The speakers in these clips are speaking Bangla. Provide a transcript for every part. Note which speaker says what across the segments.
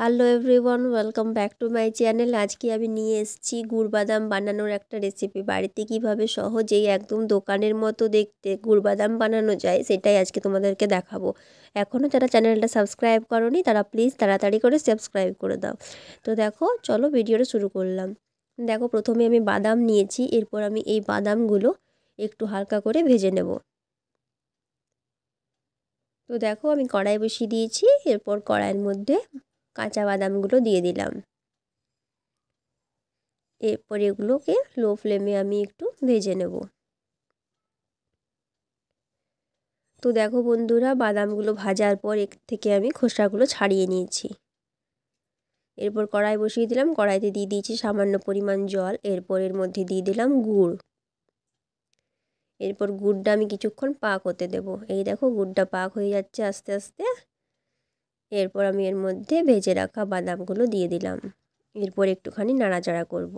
Speaker 1: Hello everyone welcome back to my channel আজকে আমি নিয়ে এসেছি গুড় বাদাম বানানোর একটা রেসিপি বাড়িতে কিভাবে সহজেই একদম দোকানের মতো দেখতে বাদাম বানানো যায় সেটাই আজকে তোমাদেরকে দেখাবো এখনও যারা চ্যানেলটা সাবস্ক্রাইব করনি তারা প্লিজ তাড়াতাড়ি করে সাবস্ক্রাইব করে দাও তো দেখো চলো ভিডিওটা শুরু করলাম দেখো প্রথমে আমি বাদাম নিয়েছি এরপর আমি এই বাদামগুলো একটু হালকা করে ভেজে নেব তো দেখো আমি কড়াই বসিয়ে দিয়েছি এরপর কড়াইয়ের মধ্যে কাঁচা বাদামগুলো দিয়ে দিলাম এরপর এগুলোকে লো ফ্লেমে আমি একটু ভেজে নেব তো দেখো বন্ধুরা বাদামগুলো ভাজার পর এর থেকে আমি খোসাগুলো ছাড়িয়ে নিয়েছি এরপর কড়াই বসিয়ে দিলাম কড়াইতে দিয়ে দিয়েছি সামান্য পরিমাণ জল এরপর এর মধ্যে দিয়ে দিলাম গুড় এরপর গুড়টা আমি কিছুক্ষণ পাক হতে দেব এই দেখো গুড়টা পাক হয়ে যাচ্ছে আস্তে আস্তে এরপর আমি এর মধ্যে ভেজে রাখা বাদামগুলো দিয়ে দিলাম এরপর একটুখানি নাড়াচাড়া করব।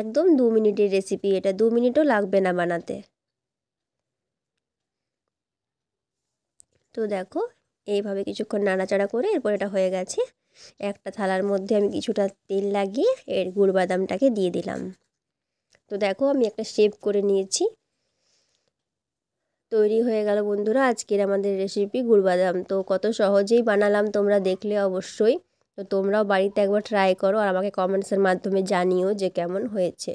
Speaker 1: একদম দু মিনিটের রেসিপি এটা দু মিনিটও লাগবে না বানাতে তো দেখো এইভাবে কিছুক্ষণ নাড়াচাড়া করে এরপর এটা হয়ে গেছে একটা থালার মধ্যে আমি কিছুটা তেল লাগিয়ে এর গুড় বাদামটাকে দিয়ে দিলাম তো দেখো আমি একটা শেপ করে নিয়েছি তৈরি হয়ে গেল বন্ধুরা আজকের আমাদের রেসিপি গুড় বাদাম তো কত সহজেই বানালাম তোমরা দেখলে অবশ্যই তো তোমরাও বাড়িতে একবার ট্রাই করো আর আমাকে কমেন্টসের মাধ্যমে জানিও যে কেমন হয়েছে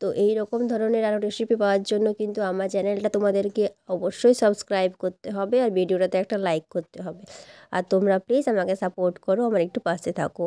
Speaker 1: তো এই রকম ধরনের আরও রেসিপি পাওয়ার জন্য কিন্তু আমার চ্যানেলটা তোমাদেরকে অবশ্যই সাবস্ক্রাইব করতে হবে আর ভিডিওটাতে একটা লাইক করতে হবে আর তোমরা প্লিজ আমাকে সাপোর্ট করো আমার একটু পাশে থাকো